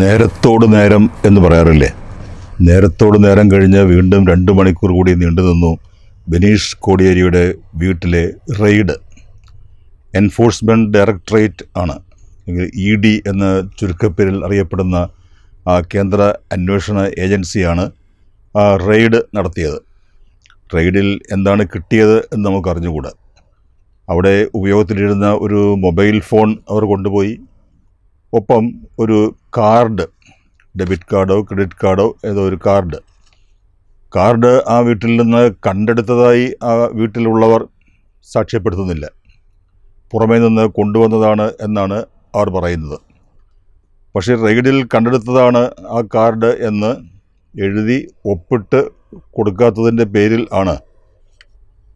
നേരത്തോട് നേരം എന്ന് പറയാറില്ലേ നേരത്തോട് നേരം കഴിഞ്ഞ് വീണ്ടും രണ്ട് മണിക്കൂർ കൂടി നീണ്ടു നിന്നു ബനീഷ് കോടിയേരിയുടെ വീട്ടിലെ റെയ്ഡ് എൻഫോഴ്സ്മെൻറ്റ് ഡയറക്ടറേറ്റ് ആണ് ഇ ഡി എന്ന ചുരുക്കപ്പേരിൽ അറിയപ്പെടുന്ന കേന്ദ്ര അന്വേഷണ ഏജൻസിയാണ് റെയ്ഡ് നടത്തിയത് റെയ്ഡിൽ എന്താണ് കിട്ടിയത് എന്ന് നമുക്ക് അറിഞ്ഞുകൂടാ അവിടെ ഉപയോഗത്തിലിരുന്ന ഒരു മൊബൈൽ ഫോൺ അവർ കൊണ്ടുപോയി ഒപ്പം ഒരു കാർഡ് ഡെബിറ്റ് കാർഡോ ക്രെഡിറ്റ് കാർഡോ ഏതോ ഒരു കാർഡ് കാർഡ് ആ വീട്ടിൽ നിന്ന് കണ്ടെടുത്തതായി ആ വീട്ടിലുള്ളവർ സാക്ഷ്യപ്പെടുത്തുന്നില്ല പുറമേ നിന്ന് കൊണ്ടുവന്നതാണ് എന്നാണ് അവർ പറയുന്നത് പക്ഷേ റെയ്ഡിൽ കണ്ടെടുത്തതാണ് ആ കാർഡ് എന്ന് എഴുതി ഒപ്പിട്ട് കൊടുക്കാത്തതിൻ്റെ പേരിൽ ആണ്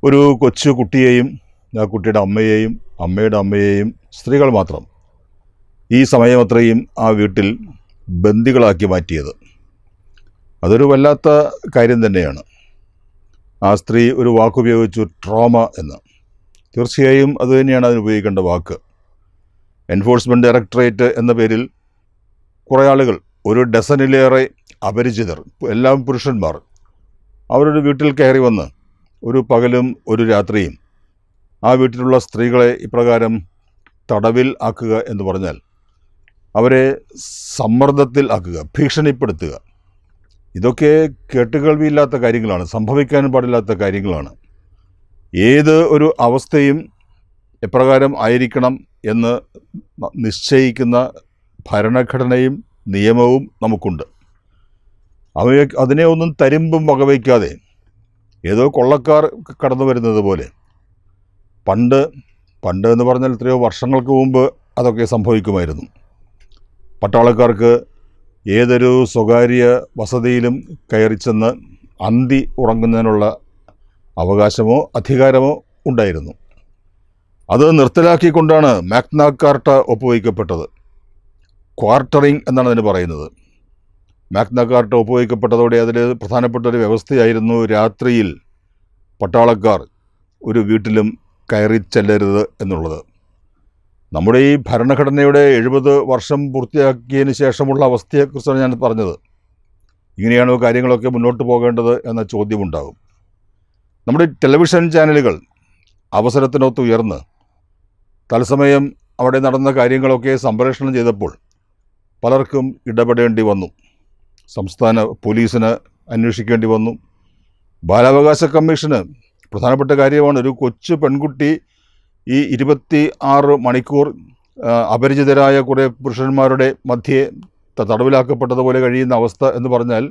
ഒരു കൊച്ചു കുട്ടിയെയും ആ കുട്ടിയുടെ അമ്മയെയും അമ്മയുടെ അമ്മയെയും സ്ത്രീകൾ മാത്രം ഈ സമയമത്രയും ആ വീട്ടിൽ ബന്ദികളാക്കി മാറ്റിയത് അതൊരു വല്ലാത്ത കാര്യം തന്നെയാണ് ആ സ്ത്രീ ഒരു വാക്കുപയോഗിച്ചു ട്രോമ എന്ന് തീർച്ചയായും അതുതന്നെയാണ് അതിനുപയോഗിക്കേണ്ട ഉപയോഗിക്കേണ്ട വാക്ക് എൻഫോഴ്സ്മെൻറ്റ് ഡയറക്ടറേറ്റ് എന്ന പേരിൽ കുറേ ആളുകൾ ഒരു ഡസനിലേറെ അപരിചിതർ എല്ലാം പുരുഷന്മാർ അവരൊരു വീട്ടിൽ കയറി വന്ന് ഒരു പകലും ഒരു രാത്രിയും ആ വീട്ടിലുള്ള സ്ത്രീകളെ ഇപ്രകാരം തടവിൽ ആക്കുക എന്ന് പറഞ്ഞാൽ അവരെ സമ്മർദ്ദത്തിൽ ആക്കുക ഭീഷണിപ്പെടുത്തുക ഇതൊക്കെ കേട്ടുകേൾവിയില്ലാത്ത കാര്യങ്ങളാണ് സംഭവിക്കാൻ പാടില്ലാത്ത കാര്യങ്ങളാണ് ഏത് ഒരു അവസ്ഥയും എപ്രകാരം ആയിരിക്കണം എന്ന് നിശ്ചയിക്കുന്ന ഭരണഘടനയും നിയമവും നമുക്കുണ്ട് അവയെ അതിനെ ഒന്നും തരിമ്പും വകവയ്ക്കാതെ ഏതോ കൊള്ളക്കാർ കടന്നു വരുന്നത് പോലെ പണ്ട് പണ്ട് എന്ന് പറഞ്ഞാൽ എത്രയോ വർഷങ്ങൾക്ക് മുമ്പ് അതൊക്കെ സംഭവിക്കുമായിരുന്നു പട്ടാളക്കാർക്ക് ഏതൊരു സ്വകാര്യ വസതിയിലും ചെന്ന് അന്തി ഉറങ്ങുന്നതിനുള്ള അവകാശമോ അധികാരമോ ഉണ്ടായിരുന്നു അത് നിർത്തലാക്കിക്കൊണ്ടാണ് മാഗ്ന കാർട്ട ഒപ്പുവയ്ക്കപ്പെട്ടത് ക്വാർട്ടറിംഗ് എന്നാണ് അതിന് പറയുന്നത് മാഗ്ന കാർട്ട ഒപ്പുവയ്ക്കപ്പെട്ടതോടെ അതിൽ പ്രധാനപ്പെട്ട ഒരു വ്യവസ്ഥയായിരുന്നു രാത്രിയിൽ പട്ടാളക്കാർ ഒരു വീട്ടിലും കയറി ചെല്ലരുത് എന്നുള്ളത് നമ്മുടെ ഈ ഭരണഘടനയുടെ എഴുപത് വർഷം പൂർത്തിയാക്കിയതിന് ശേഷമുള്ള അവസ്ഥയെക്കുറിച്ചാണ് ഞാൻ പറഞ്ഞത് ഇങ്ങനെയാണോ കാര്യങ്ങളൊക്കെ മുന്നോട്ട് പോകേണ്ടത് എന്ന ചോദ്യമുണ്ടാകും നമ്മുടെ ടെലിവിഷൻ ചാനലുകൾ അവസരത്തിനൊത്ത് ഉയർന്ന് തത്സമയം അവിടെ നടന്ന കാര്യങ്ങളൊക്കെ സംപ്രേഷണം ചെയ്തപ്പോൾ പലർക്കും ഇടപെടേണ്ടി വന്നു സംസ്ഥാന പോലീസിന് അന്വേഷിക്കേണ്ടി വന്നു ബാലാവകാശ കമ്മീഷന് പ്രധാനപ്പെട്ട കാര്യമാണ് ഒരു കൊച്ചു പെൺകുട്ടി ഈ ഇരുപത്തി ആറ് മണിക്കൂർ അപരിചിതരായ കുറേ പുരുഷന്മാരുടെ മധ്യേ തടവിലാക്കപ്പെട്ടതുപോലെ കഴിയുന്ന അവസ്ഥ എന്ന് പറഞ്ഞാൽ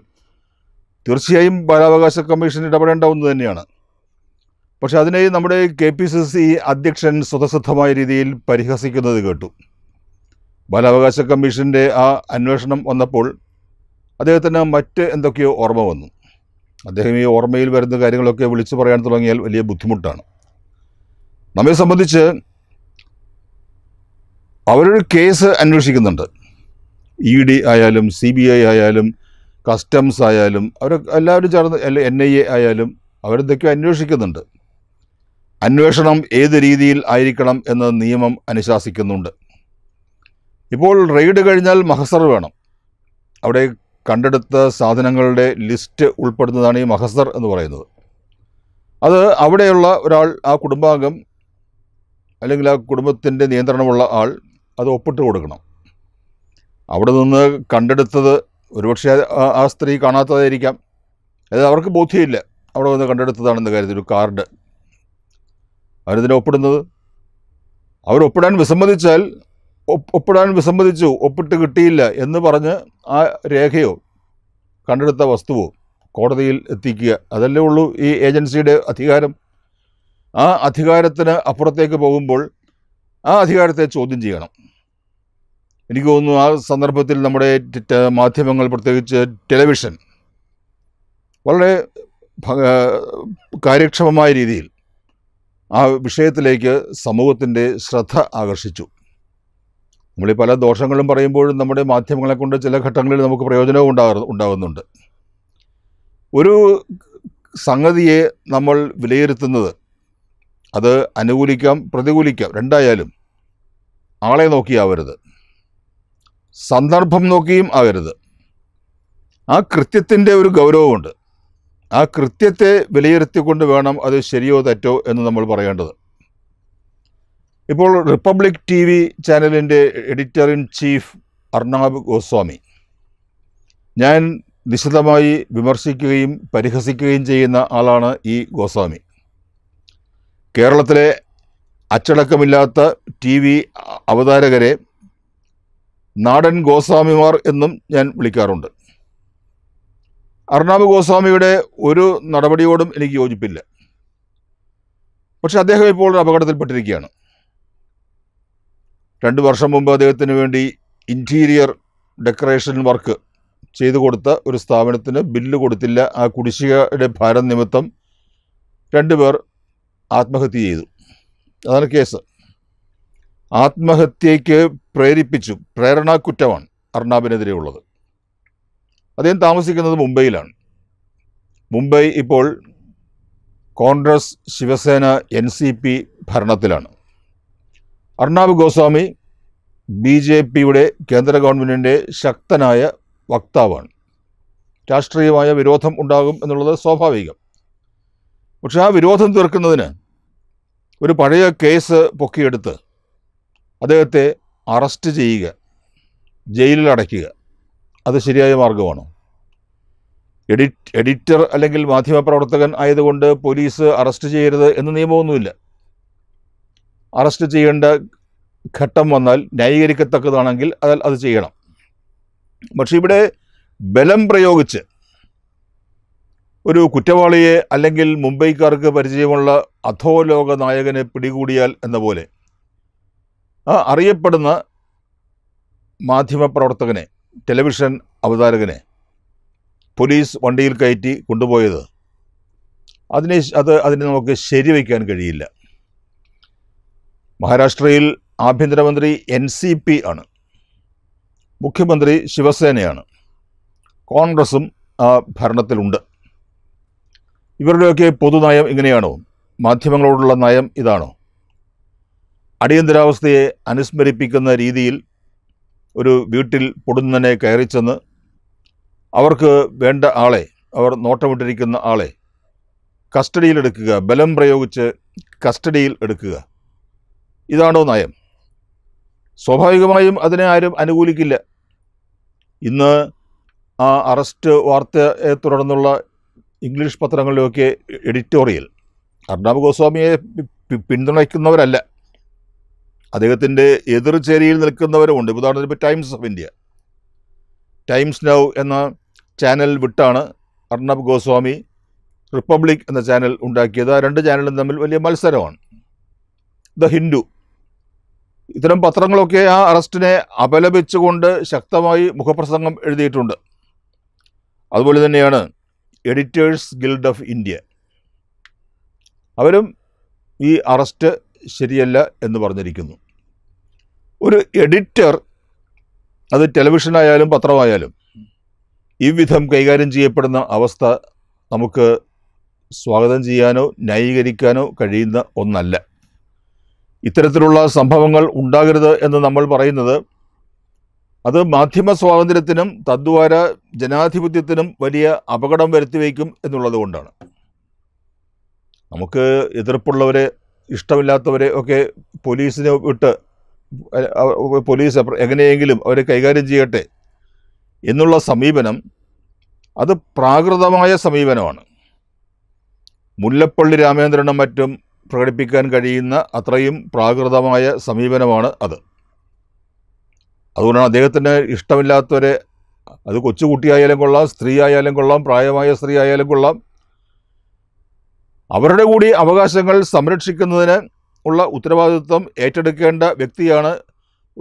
തീർച്ചയായും ബാലാവകാശ കമ്മീഷൻ ഇടപെടേണ്ട ഒന്ന് തന്നെയാണ് പക്ഷെ അതിനെ നമ്മുടെ കെ പി സി സി അധ്യക്ഷൻ സ്വതസിദ്ധമായ രീതിയിൽ പരിഹസിക്കുന്നത് കേട്ടു ബാലാവകാശ കമ്മീഷൻ്റെ ആ അന്വേഷണം വന്നപ്പോൾ അദ്ദേഹത്തിന് മറ്റ് എന്തൊക്കെയോ ഓർമ്മ വന്നു അദ്ദേഹം ഈ ഓർമ്മയിൽ വരുന്ന കാര്യങ്ങളൊക്കെ വിളിച്ചു പറയാൻ തുടങ്ങിയാൽ വലിയ ബുദ്ധിമുട്ടാണ് നമ്മെ സംബന്ധിച്ച് അവരൊരു കേസ് അന്വേഷിക്കുന്നുണ്ട് ഇ ഡി ആയാലും സി ബി ഐ ആയാലും കസ്റ്റംസ് ആയാലും അവർ എല്ലാവരും ചേർന്ന് അല്ലെ എൻ ഐ എ ആയാലും അവരെന്തൊക്കെയോ അന്വേഷിക്കുന്നുണ്ട് അന്വേഷണം ഏത് രീതിയിൽ ആയിരിക്കണം എന്ന നിയമം അനുശാസിക്കുന്നുണ്ട് ഇപ്പോൾ റെയ്ഡ് കഴിഞ്ഞാൽ മഹസർ വേണം അവിടെ കണ്ടെടുത്ത സാധനങ്ങളുടെ ലിസ്റ്റ് ഉൾപ്പെടുന്നതാണ് ഈ മഹസർ എന്ന് പറയുന്നത് അത് അവിടെയുള്ള ഒരാൾ ആ കുടുംബാംഗം അല്ലെങ്കിൽ ആ കുടുംബത്തിൻ്റെ നിയന്ത്രണമുള്ള ആൾ അത് ഒപ്പിട്ട് കൊടുക്കണം അവിടെ നിന്ന് കണ്ടെടുത്തത് ഒരുപക്ഷെ ആ സ്ത്രീ കാണാത്തതായിരിക്കാം അതായത് അവർക്ക് ബോധ്യമില്ല അവിടെ വന്ന് കണ്ടെടുത്തതാണെന്ന് കാര്യത്തിൽ ഒരു കാർഡ് അവരിതിനെ ഒപ്പിടുന്നത് ഒപ്പിടാൻ വിസമ്മതിച്ചാൽ ഒപ്പിടാൻ വിസമ്മതിച്ചു ഒപ്പിട്ട് കിട്ടിയില്ല എന്ന് പറഞ്ഞ് ആ രേഖയോ കണ്ടെടുത്ത വസ്തുവോ കോടതിയിൽ എത്തിക്കുക അതല്ലേ ഉള്ളൂ ഈ ഏജൻസിയുടെ അധികാരം ആ അധികാരത്തിന് അപ്പുറത്തേക്ക് പോകുമ്പോൾ ആ അധികാരത്തെ ചോദ്യം ചെയ്യണം എനിക്ക് തോന്നുന്നു ആ സന്ദർഭത്തിൽ നമ്മുടെ മാധ്യമങ്ങൾ പ്രത്യേകിച്ച് ടെലിവിഷൻ വളരെ കാര്യക്ഷമമായ രീതിയിൽ ആ വിഷയത്തിലേക്ക് സമൂഹത്തിൻ്റെ ശ്രദ്ധ ആകർഷിച്ചു നമ്മൾ ഈ പല ദോഷങ്ങളും പറയുമ്പോഴും നമ്മുടെ മാധ്യമങ്ങളെ കൊണ്ട് ചില ഘട്ടങ്ങളിൽ നമുക്ക് പ്രയോജനവും ഉണ്ടാകുന്നു ഉണ്ടാകുന്നുണ്ട് ഒരു സംഗതിയെ നമ്മൾ വിലയിരുത്തുന്നത് അത് അനുകൂലിക്കാം പ്രതികൂലിക്കാം രണ്ടായാലും ആളെ നോക്കിയാവരുത് സന്ദർഭം നോക്കിയും ആകരുത് ആ കൃത്യത്തിൻ്റെ ഒരു ഗൗരവമുണ്ട് ആ കൃത്യത്തെ വിലയിരുത്തിക്കൊണ്ട് വേണം അത് ശരിയോ തെറ്റോ എന്ന് നമ്മൾ പറയേണ്ടത് ഇപ്പോൾ റിപ്പബ്ലിക് ടി വി ചാനലിൻ്റെ editor in chief Arnab Goswami ഞാൻ നിശിതമായി വിമർശിക്കുകയും പരിഹസിക്കുകയും ചെയ്യുന്ന ആളാണ് ഈ ഗോസ്വാമി കേരളത്തിലെ അച്ചടക്കമില്ലാത്ത ടി വി അവതാരകരെ നാടൻ ഗോസ്വാമിമാർ എന്നും ഞാൻ വിളിക്കാറുണ്ട് അർണാബ് ഗോസ്വാമിയുടെ ഒരു നടപടിയോടും എനിക്ക് യോജിപ്പില്ല പക്ഷെ അദ്ദേഹം ഇപ്പോൾ ഒരു അപകടത്തിൽപ്പെട്ടിരിക്കുകയാണ് രണ്ട് വർഷം മുമ്പ് അദ്ദേഹത്തിന് വേണ്ടി ഇൻറ്റീരിയർ ഡെക്കറേഷൻ വർക്ക് ചെയ്തു കൊടുത്ത ഒരു സ്ഥാപനത്തിന് ബില്ല് കൊടുത്തില്ല ആ കുടിശ്ശികയുടെ ഭാരം നിമിത്തം രണ്ടുപേർ ആത്മഹത്യ ചെയ്തു അതാണ് കേസ് ആത്മഹത്യയ്ക്ക് പ്രേരിപ്പിച്ചു കുറ്റമാണ് അർണാബിനെതിരെ ഉള്ളത് അദ്ദേഹം താമസിക്കുന്നത് മുംബൈയിലാണ് മുംബൈ ഇപ്പോൾ Congress Shiv Sena N C P ഭരണത്തിലാണ് അർണാബ് ഗോസ്വാമി ബി ജെ പിയുടെ കേന്ദ്ര ഗവൺമെൻറ്റിൻ്റെ ശക്തനായ വക്താവാണ് രാഷ്ട്രീയമായ വിരോധം ഉണ്ടാകും എന്നുള്ളത് സ്വാഭാവികം പക്ഷേ ആ വിരോധം തീർക്കുന്നതിന് ഒരു പഴയ കേസ് പൊക്കിയെടുത്ത് അദ്ദേഹത്തെ അറസ്റ്റ് ചെയ്യുക ജയിലിൽ അടയ്ക്കുക അത് ശരിയായ മാർഗമാണോ എഡിറ്റ് എഡിറ്റർ അല്ലെങ്കിൽ മാധ്യമപ്രവർത്തകൻ ആയതുകൊണ്ട് പോലീസ് അറസ്റ്റ് ചെയ്യരുത് എന്ന് നിയമമൊന്നുമില്ല അറസ്റ്റ് ചെയ്യേണ്ട ഘട്ടം വന്നാൽ ന്യായീകരിക്കത്തക്കതാണെങ്കിൽ അത് അത് ചെയ്യണം പക്ഷേ ഇവിടെ ബലം പ്രയോഗിച്ച് ഒരു കുറ്റവാളിയെ അല്ലെങ്കിൽ മുംബൈക്കാർക്ക് പരിചയമുള്ള അധോലോക നായകനെ പിടികൂടിയാൽ എന്ന പോലെ ആ അറിയപ്പെടുന്ന മാധ്യമപ്രവർത്തകനെ ടെലിവിഷൻ അവതാരകനെ പോലീസ് വണ്ടിയിൽ കയറ്റി കൊണ്ടുപോയത് അതിനെ അത് അതിനെ നമുക്ക് ശരിവയ്ക്കാൻ കഴിയില്ല മഹാരാഷ്ട്രയിൽ ആഭ്യന്തരമന്ത്രി എൻ സി പി ആണ് മുഖ്യമന്ത്രി ശിവസേനയാണ് കോൺഗ്രസും ആ ഭരണത്തിലുണ്ട് ഇവരുടെയൊക്കെ പൊതുനയം ഇങ്ങനെയാണോ മാധ്യമങ്ങളോടുള്ള നയം ഇതാണോ അടിയന്തരാവസ്ഥയെ അനുസ്മരിപ്പിക്കുന്ന രീതിയിൽ ഒരു വീട്ടിൽ പൊടുന്നനെ കയറി ചെന്ന് അവർക്ക് വേണ്ട ആളെ അവർ നോട്ടമിട്ടിരിക്കുന്ന ആളെ കസ്റ്റഡിയിലെടുക്കുക ബലം പ്രയോഗിച്ച് കസ്റ്റഡിയിൽ എടുക്കുക ഇതാണോ നയം സ്വാഭാവികമായും അതിനെ ആരും അനുകൂലിക്കില്ല ഇന്ന് ആ അറസ്റ്റ് വാർത്തയെ തുടർന്നുള്ള ഇംഗ്ലീഷ് പത്രങ്ങളിലൊക്കെ എഡിറ്റോറിയൽ അർണാബ് ഗോസ്വാമിയെ പിന്തുണയ്ക്കുന്നവരല്ല അദ്ദേഹത്തിൻ്റെ എതിർചേരിയിൽ നിൽക്കുന്നവരുമുണ്ട് ഉദാഹരണത്തിന് ഇപ്പോൾ Times of India Times Now എന്ന ചാനൽ വിട്ടാണ് അർണബ് ഗോസ്വാമി റിപ്പബ്ലിക് എന്ന ചാനൽ ഉണ്ടാക്കിയത് ആ രണ്ട് ചാനലും തമ്മിൽ വലിയ മത്സരമാണ് ദ ഹിന്ദു ഇത്തരം പത്രങ്ങളൊക്കെ ആ അറസ്റ്റിനെ അപലപിച്ചുകൊണ്ട് ശക്തമായി മുഖപ്രസംഗം എഴുതിയിട്ടുണ്ട് അതുപോലെ തന്നെയാണ് എഡിറ്റേഴ്സ് ഗിൽഡ് ഓഫ് ഇന്ത്യ അവരും ഈ അറസ്റ്റ് ശരിയല്ല എന്ന് പറഞ്ഞിരിക്കുന്നു ഒരു എഡിറ്റർ അത് ടെലിവിഷനായാലും പത്രമായാലും ഈ വിധം കൈകാര്യം ചെയ്യപ്പെടുന്ന അവസ്ഥ നമുക്ക് സ്വാഗതം ചെയ്യാനോ ന്യായീകരിക്കാനോ കഴിയുന്ന ഒന്നല്ല ഇത്തരത്തിലുള്ള സംഭവങ്ങൾ ഉണ്ടാകരുത് എന്ന് നമ്മൾ പറയുന്നത് അത് മാധ്യമ സ്വാതന്ത്ര്യത്തിനും തദ്വാര ജനാധിപത്യത്തിനും വലിയ അപകടം വയ്ക്കും എന്നുള്ളത് കൊണ്ടാണ് നമുക്ക് എതിർപ്പുള്ളവരെ ഇഷ്ടമില്ലാത്തവരെ ഒക്കെ പോലീസിനെ വിട്ട് പോലീസ് എങ്ങനെയെങ്കിലും അവരെ കൈകാര്യം ചെയ്യട്ടെ എന്നുള്ള സമീപനം അത് പ്രാകൃതമായ സമീപനമാണ് മുല്ലപ്പള്ളി രാമേന്ദ്രനും മറ്റും പ്രകടിപ്പിക്കാൻ കഴിയുന്ന അത്രയും പ്രാകൃതമായ സമീപനമാണ് അത് അതുകൊണ്ടാണ് അദ്ദേഹത്തിന് ഇഷ്ടമില്ലാത്തവരെ അത് കൊച്ചുകുട്ടിയായാലും കൊള്ളാം സ്ത്രീ ആയാലും കൊള്ളാം പ്രായമായ സ്ത്രീ ആയാലും കൊള്ളാം അവരുടെ കൂടി അവകാശങ്ങൾ സംരക്ഷിക്കുന്നതിന് ഉള്ള ഉത്തരവാദിത്വം ഏറ്റെടുക്കേണ്ട വ്യക്തിയാണ്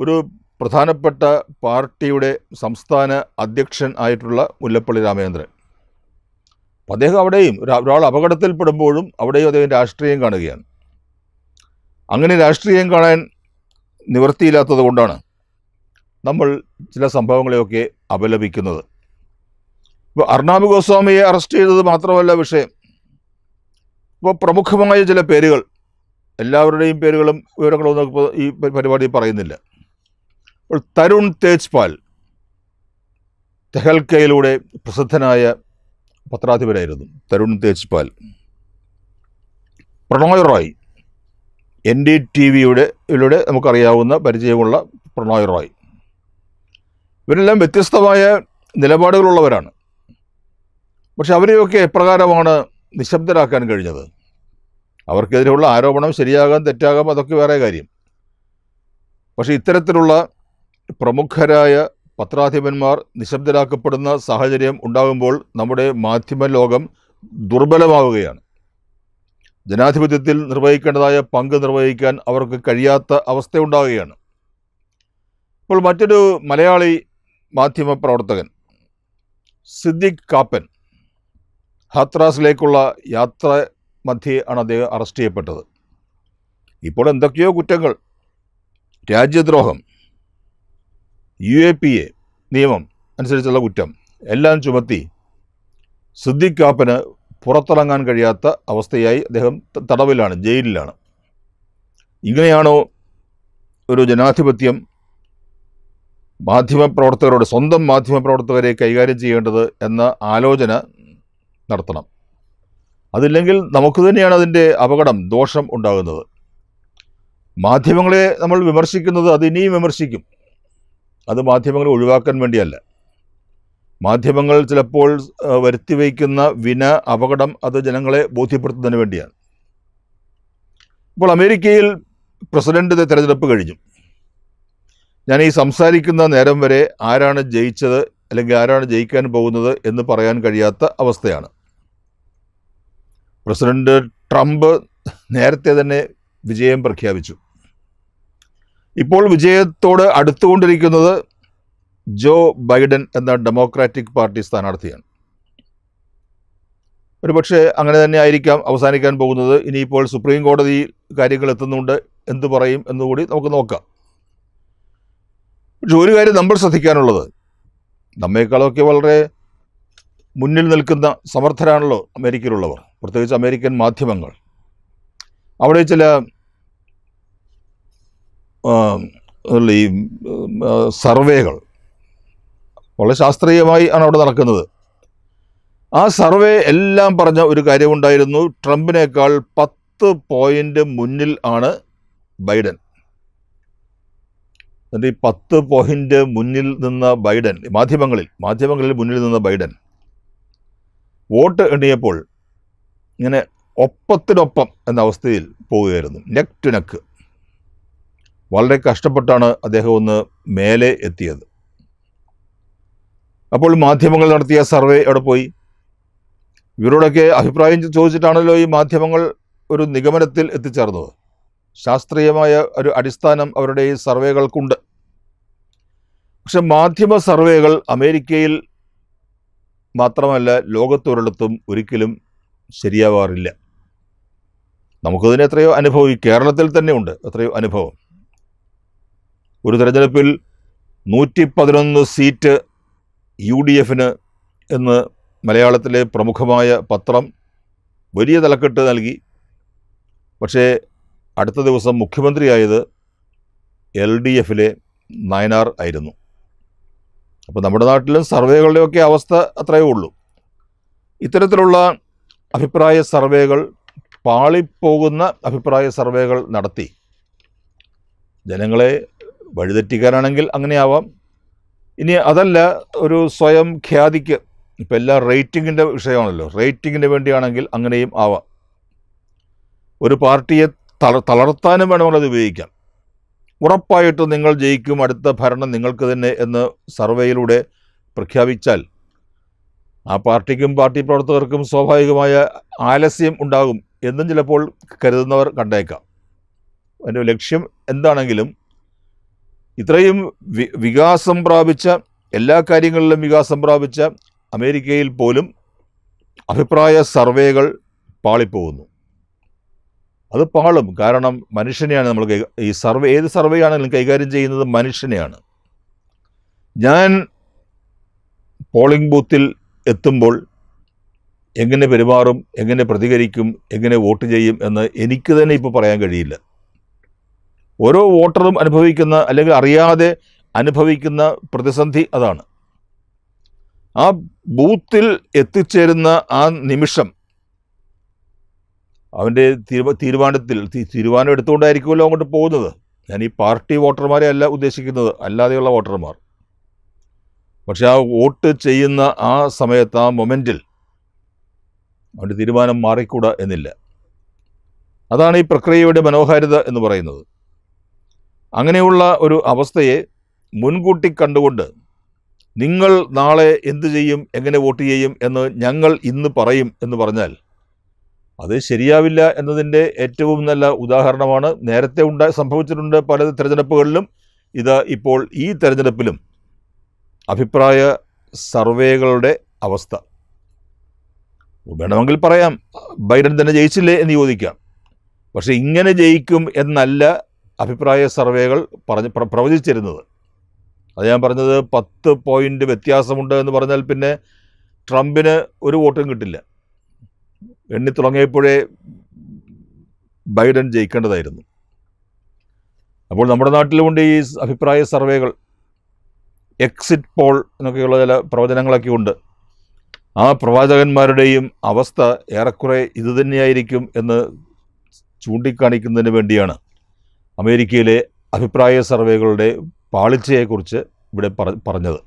ഒരു പ്രധാനപ്പെട്ട പാർട്ടിയുടെ സംസ്ഥാന അധ്യക്ഷൻ ആയിട്ടുള്ള മുല്ലപ്പള്ളി രാമചന്ദ്രൻ അദ്ദേഹം അവിടെയും ഒരാൾ അപകടത്തിൽപ്പെടുമ്പോഴും അവിടെയും അദ്ദേഹം രാഷ്ട്രീയം കാണുകയാണ് അങ്ങനെ രാഷ്ട്രീയം കാണാൻ നിവൃത്തിയില്ലാത്തത് കൊണ്ടാണ് നമ്മൾ ചില സംഭവങ്ങളെയൊക്കെ അപലപിക്കുന്നത് ഇപ്പോൾ അർണാബ് ഗോസ്വാമിയെ അറസ്റ്റ് ചെയ്തത് മാത്രമല്ല വിഷയം ഇപ്പോൾ പ്രമുഖമായ ചില പേരുകൾ എല്ലാവരുടെയും പേരുകളും വിവരങ്ങളൊന്നും ഇപ്പോൾ ഈ പരിപാടി പറയുന്നില്ല അപ്പോൾ തരുൺ തേജ്പാൽ തെഹൽക്കയിലൂടെ പ്രസിദ്ധനായ പത്രാധിപരായിരുന്നു തരുൺ തേജ്പാൽ പ്രണോയ് റോയ് എൻ ഡി ടി വിയുടെ ഇതിലൂടെ നമുക്കറിയാവുന്ന പരിചയമുള്ള പ്രണോയ് റോയ് ഇവരെല്ലാം വ്യത്യസ്തമായ നിലപാടുകളുള്ളവരാണ് പക്ഷെ അവരെയൊക്കെ എപ്രകാരമാണ് നിശബ്ദരാക്കാൻ കഴിഞ്ഞത് അവർക്കെതിരെയുള്ള ആരോപണം ശരിയാകാം തെറ്റാകാം അതൊക്കെ വേറെ കാര്യം പക്ഷേ ഇത്തരത്തിലുള്ള പ്രമുഖരായ പത്രാധിപന്മാർ നിശബ്ദരാക്കപ്പെടുന്ന സാഹചര്യം ഉണ്ടാകുമ്പോൾ നമ്മുടെ മാധ്യമ ലോകം ദുർബലമാവുകയാണ് ജനാധിപത്യത്തിൽ നിർവഹിക്കേണ്ടതായ പങ്ക് നിർവഹിക്കാൻ അവർക്ക് കഴിയാത്ത അവസ്ഥ ഉണ്ടാവുകയാണ് ഇപ്പോൾ മറ്റൊരു മലയാളി മാധ്യമപ്രവർത്തകൻ സിദ്ദിഖ് കാപ്പൻ ഹാത്രാസിലേക്കുള്ള യാത്ര മധ്യേ ആണ് അദ്ദേഹം അറസ്റ്റ് ചെയ്യപ്പെട്ടത് ഇപ്പോൾ എന്തൊക്കെയോ കുറ്റങ്ങൾ രാജ്യദ്രോഹം യു എ പി എ നിയമം അനുസരിച്ചുള്ള കുറ്റം എല്ലാം ചുമത്തി സിദ്ദിഖ് കാപ്പന് പുറത്തിറങ്ങാൻ കഴിയാത്ത അവസ്ഥയായി അദ്ദേഹം തടവിലാണ് ജയിലിലാണ് ഇങ്ങനെയാണോ ഒരു ജനാധിപത്യം മാധ്യമപ്രവർത്തകരോട് സ്വന്തം മാധ്യമപ്രവർത്തകരെ കൈകാര്യം ചെയ്യേണ്ടത് എന്ന ആലോചന നടത്തണം അതില്ലെങ്കിൽ നമുക്ക് തന്നെയാണ് അതിൻ്റെ അപകടം ദോഷം ഉണ്ടാകുന്നത് മാധ്യമങ്ങളെ നമ്മൾ വിമർശിക്കുന്നത് അത് ഇനിയും വിമർശിക്കും അത് മാധ്യമങ്ങളെ ഒഴിവാക്കാൻ വേണ്ടിയല്ല മാധ്യമങ്ങൾ ചിലപ്പോൾ വരുത്തി വയ്ക്കുന്ന വിന അപകടം അത് ജനങ്ങളെ ബോധ്യപ്പെടുത്തുന്നതിന് വേണ്ടിയാണ് ഇപ്പോൾ അമേരിക്കയിൽ പ്രസിഡന്റ് തെരഞ്ഞെടുപ്പ് കഴിഞ്ഞു ഞാൻ ഈ സംസാരിക്കുന്ന നേരം വരെ ആരാണ് ജയിച്ചത് അല്ലെങ്കിൽ ആരാണ് ജയിക്കാൻ പോകുന്നത് എന്ന് പറയാൻ കഴിയാത്ത അവസ്ഥയാണ് പ്രസിഡന്റ് ട്രംപ് നേരത്തെ തന്നെ വിജയം പ്രഖ്യാപിച്ചു ഇപ്പോൾ വിജയത്തോട് അടുത്തുകൊണ്ടിരിക്കുന്നത് ജോ ബൈഡൻ എന്ന ഡെമോക്രാറ്റിക് പാർട്ടി സ്ഥാനാർത്ഥിയാണ് ഒരുപക്ഷെ അങ്ങനെ തന്നെ ആയിരിക്കാം അവസാനിക്കാൻ പോകുന്നത് ഇനിയിപ്പോൾ സുപ്രീം കോടതി കാര്യങ്ങൾ എത്തുന്നുണ്ട് എന്ത് പറയും എന്നുകൂടി നമുക്ക് നോക്കാം പക്ഷെ ഒരു കാര്യം നമ്മൾ ശ്രദ്ധിക്കാനുള്ളത് നമ്മേക്കാളൊക്കെ വളരെ മുന്നിൽ നിൽക്കുന്ന സമർത്ഥരാണല്ലോ അമേരിക്കയിലുള്ളവർ പ്രത്യേകിച്ച് അമേരിക്കൻ മാധ്യമങ്ങൾ അവിടെ ചില ഈ സർവേകൾ വളരെ ശാസ്ത്രീയമായി ആണ് അവിടെ നടക്കുന്നത് ആ സർവേ എല്ലാം പറഞ്ഞ ഒരു കാര്യമുണ്ടായിരുന്നു ട്രംപിനേക്കാൾ പത്ത് പോയിൻ്റ് മുന്നിൽ ആണ് ബൈഡൻ എന്നിട്ട് ഈ പത്ത് പോയിൻ്റ് മുന്നിൽ നിന്ന ബൈഡൻ മാധ്യമങ്ങളിൽ മാധ്യമങ്ങളിൽ മുന്നിൽ നിന്ന ബൈഡൻ വോട്ട് എണ്ണിയപ്പോൾ ഇങ്ങനെ ഒപ്പത്തിനൊപ്പം എന്ന അവസ്ഥയിൽ പോവുകയായിരുന്നു നെക്ക് ടു നെക്ക് വളരെ കഷ്ടപ്പെട്ടാണ് അദ്ദേഹം ഒന്ന് മേലെ എത്തിയത് അപ്പോൾ മാധ്യമങ്ങൾ നടത്തിയ സർവേ അവിടെ പോയി ഇവരോടൊക്കെ അഭിപ്രായം ചോദിച്ചിട്ടാണല്ലോ ഈ മാധ്യമങ്ങൾ ഒരു നിഗമനത്തിൽ എത്തിച്ചേർന്നത് ശാസ്ത്രീയമായ ഒരു അടിസ്ഥാനം അവരുടെ ഈ സർവേകൾക്കുണ്ട് പക്ഷെ മാധ്യമ സർവേകൾ അമേരിക്കയിൽ മാത്രമല്ല ലോകത്തൊരിടത്തും ഒരിക്കലും ശരിയാവാറില്ല നമുക്കതിന് എത്രയോ അനുഭവം ഈ കേരളത്തിൽ തന്നെയുണ്ട് എത്രയോ അനുഭവം ഒരു തിരഞ്ഞെടുപ്പിൽ നൂറ്റി പതിനൊന്ന് സീറ്റ് യു ഡി എഫിന് എന്ന് മലയാളത്തിലെ പ്രമുഖമായ പത്രം വലിയ തലക്കെട്ട് നൽകി പക്ഷേ അടുത്ത ദിവസം മുഖ്യമന്ത്രിയായത് എൽ ഡി എഫിലെ നയനാർ ആയിരുന്നു അപ്പോൾ നമ്മുടെ നാട്ടിലും സർവേകളുടെയൊക്കെ അവസ്ഥ അത്രയേ ഉള്ളൂ ഇത്തരത്തിലുള്ള അഭിപ്രായ സർവേകൾ പാളിപ്പോകുന്ന അഭിപ്രായ സർവേകൾ നടത്തി ജനങ്ങളെ വഴിതെറ്റിക്കാനാണെങ്കിൽ അങ്ങനെയാവാം ഇനി അതല്ല ഒരു സ്വയം ഖ്യാതിക്ക് ഇപ്പം എല്ലാം റേറ്റിങ്ങിൻ്റെ വിഷയമാണല്ലോ റേറ്റിങ്ങിന് വേണ്ടിയാണെങ്കിൽ അങ്ങനെയും ആവാം ഒരു പാർട്ടിയെ തള തളർത്താനും വേണമെങ്കിൽ ഉപയോഗിക്കാം ഉറപ്പായിട്ട് നിങ്ങൾ ജയിക്കും അടുത്ത ഭരണം നിങ്ങൾക്ക് തന്നെ എന്ന് സർവേയിലൂടെ പ്രഖ്യാപിച്ചാൽ ആ പാർട്ടിക്കും പാർട്ടി പ്രവർത്തകർക്കും സ്വാഭാവികമായ ആലസ്യം ഉണ്ടാകും എന്നും ചിലപ്പോൾ കരുതുന്നവർ കണ്ടേക്കാം അതിൻ്റെ ലക്ഷ്യം എന്താണെങ്കിലും ഇത്രയും വി വികാസം പ്രാപിച്ച എല്ലാ കാര്യങ്ങളിലും വികാസം പ്രാപിച്ച അമേരിക്കയിൽ പോലും അഭിപ്രായ സർവേകൾ പാളിപ്പോകുന്നു അത് പാളും കാരണം മനുഷ്യനെയാണ് നമ്മൾ ഈ സർവേ ഏത് സർവേ ആണെങ്കിലും കൈകാര്യം ചെയ്യുന്നത് മനുഷ്യനെയാണ് ഞാൻ പോളിംഗ് ബൂത്തിൽ എത്തുമ്പോൾ എങ്ങനെ പെരുമാറും എങ്ങനെ പ്രതികരിക്കും എങ്ങനെ വോട്ട് ചെയ്യും എന്ന് എനിക്ക് തന്നെ ഇപ്പോൾ പറയാൻ കഴിയില്ല ഓരോ വോട്ടറും അനുഭവിക്കുന്ന അല്ലെങ്കിൽ അറിയാതെ അനുഭവിക്കുന്ന പ്രതിസന്ധി അതാണ് ആ ബൂത്തിൽ എത്തിച്ചേരുന്ന ആ നിമിഷം അവൻ്റെ തീരുമാ തീരുമാനത്തിൽ തീരുമാനം എടുത്തുകൊണ്ടായിരിക്കുമല്ലോ അങ്ങോട്ട് പോകുന്നത് ഞാൻ ഈ പാർട്ടി വോട്ടർമാരെ അല്ല ഉദ്ദേശിക്കുന്നത് അല്ലാതെയുള്ള വോട്ടർമാർ പക്ഷെ ആ വോട്ട് ചെയ്യുന്ന ആ സമയത്ത് ആ മൊമെൻറ്റിൽ അവൻ്റെ തീരുമാനം മാറിക്കൂടാ എന്നില്ല അതാണ് ഈ പ്രക്രിയയുടെ മനോഹാരിത എന്ന് പറയുന്നത് അങ്ങനെയുള്ള ഒരു അവസ്ഥയെ മുൻകൂട്ടി കണ്ടുകൊണ്ട് നിങ്ങൾ നാളെ എന്തു ചെയ്യും എങ്ങനെ വോട്ട് ചെയ്യും എന്ന് ഞങ്ങൾ ഇന്ന് പറയും എന്ന് പറഞ്ഞാൽ അത് ശരിയാവില്ല എന്നതിൻ്റെ ഏറ്റവും നല്ല ഉദാഹരണമാണ് നേരത്തെ ഉണ്ടായി സംഭവിച്ചിട്ടുണ്ട് പല തിരഞ്ഞെടുപ്പുകളിലും ഇത് ഇപ്പോൾ ഈ തിരഞ്ഞെടുപ്പിലും അഭിപ്രായ സർവേകളുടെ അവസ്ഥ വേണമെങ്കിൽ പറയാം ബൈഡൻ തന്നെ ജയിച്ചില്ലേ എന്ന് ചോദിക്കാം പക്ഷേ ഇങ്ങനെ ജയിക്കും എന്നല്ല അഭിപ്രായ സർവേകൾ പറഞ്ഞ് പ്രവചിച്ചിരുന്നത് അത് ഞാൻ പറഞ്ഞത് പത്ത് പോയിൻ്റ് വ്യത്യാസമുണ്ട് എന്ന് പറഞ്ഞാൽ പിന്നെ ട്രംപിന് ഒരു വോട്ടും കിട്ടില്ല എണ്ണി തുടങ്ങിയപ്പോഴേ ബൈഡൻ ജയിക്കേണ്ടതായിരുന്നു അപ്പോൾ നമ്മുടെ നാട്ടിലുമുണ്ട് ഈ അഭിപ്രായ സർവേകൾ എക്സിറ്റ് പോൾ എന്നൊക്കെയുള്ള ചില പ്രവചനങ്ങളൊക്കെ ഉണ്ട് ആ പ്രവാചകന്മാരുടെയും അവസ്ഥ ഏറെക്കുറെ ഇതുതന്നെയായിരിക്കും എന്ന് ചൂണ്ടിക്കാണിക്കുന്നതിന് വേണ്ടിയാണ് അമേരിക്കയിലെ അഭിപ്രായ സർവേകളുടെ പാളിച്ചയെക്കുറിച്ച് ഇവിടെ പറഞ്ഞത്